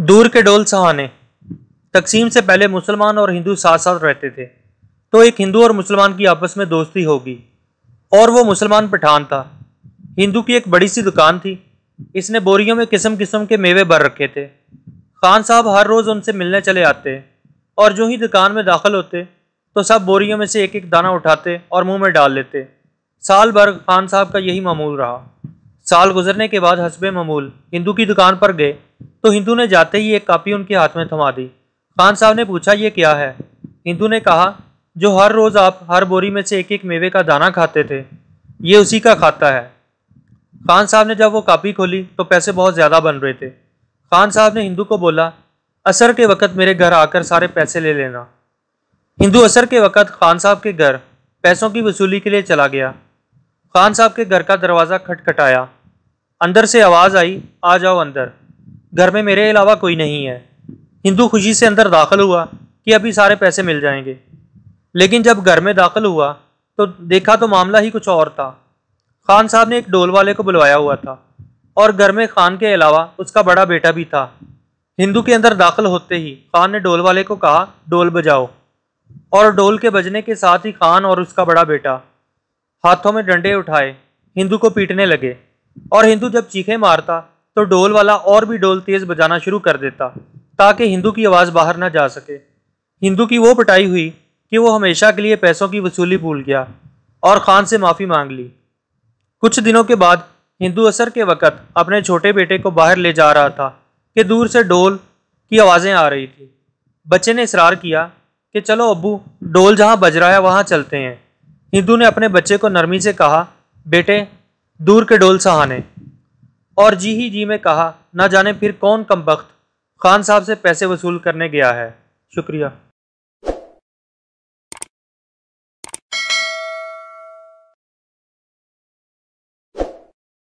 दूर के डोल सहाने तकसीम से पहले मुसलमान और हिंदू साथ साथ रहते थे तो एक हिंदू और मुसलमान की आपस में दोस्ती होगी और वो मुसलमान पठान था हिंदू की एक बड़ी सी दुकान थी इसने बोरियों में किस्म किस्म के मेवे भर रखे थे खान साहब हर रोज़ उनसे मिलने चले आते और जो ही दुकान में दाखिल होते तो सब बोरियों में से एक एक दाना उठाते और मुंह में डाल लेते साल भर खान साहब का यही मामूल रहा साल गुजरने के बाद हसब मामूल हिंदू की दुकान पर गए तो हिंदू ने जाते ही एक कापी उनके हाथ में थमा दी खान साहब ने पूछा ये क्या है हिंदू ने कहा जो हर रोज़ आप हर बोरी में से एक एक मेवे का दाना खाते थे ये उसी का खाता है खान साहब ने जब वो कापी खोली तो पैसे बहुत ज़्यादा बन रहे थे खान साहब ने हिंदू को बोला असर के वक़्त मेरे घर आकर सारे पैसे ले लेना हिंदू असर के वक़्त खान साहब के घर पैसों की वसूली के लिए चला गया खान साहब के घर का दरवाज़ा खटखटाया अंदर से आवाज़ आई आ जाओ अंदर घर में मेरे अलावा कोई नहीं है हिंदू खुशी से अंदर दाखिल हुआ कि अभी सारे पैसे मिल जाएंगे लेकिन जब घर में दाखिल हुआ तो देखा तो मामला ही कुछ और था खान साहब ने एक डोल वाले को बुलवाया हुआ था और घर में खान के अलावा उसका बड़ा बेटा भी था हिंदू के अंदर दाखिल होते ही खान ने डोल वाले को कहा डोल बजाओ और डोल के बजने के साथ ही खान और उसका बड़ा बेटा हाथों में डंडे उठाए हिंदू को पीटने लगे और हिंदू जब चीखें मारता तो डोल वाला और भी डोल तेज बजाना शुरू कर देता ताकि हिंदू की आवाज़ बाहर ना जा सके हिंदू की वो पिटाई हुई कि वो हमेशा के लिए पैसों की वसूली भूल गया और खान से माफ़ी मांग ली कुछ दिनों के बाद हिंदू असर के वक़्त अपने छोटे बेटे को बाहर ले जा रहा था कि दूर से डोल की आवाज़ें आ रही थी बच्चे ने इसरार किया कि चलो अबू डोल जहाँ बज रहा है वहाँ चलते हैं हिंदू ने अपने बच्चे को नरमी से कहा बेटे दूर के डोल सहाने और जी ही जी में कहा ना जाने फिर कौन कम वक्त खान साहब से पैसे वसूल करने गया है शुक्रिया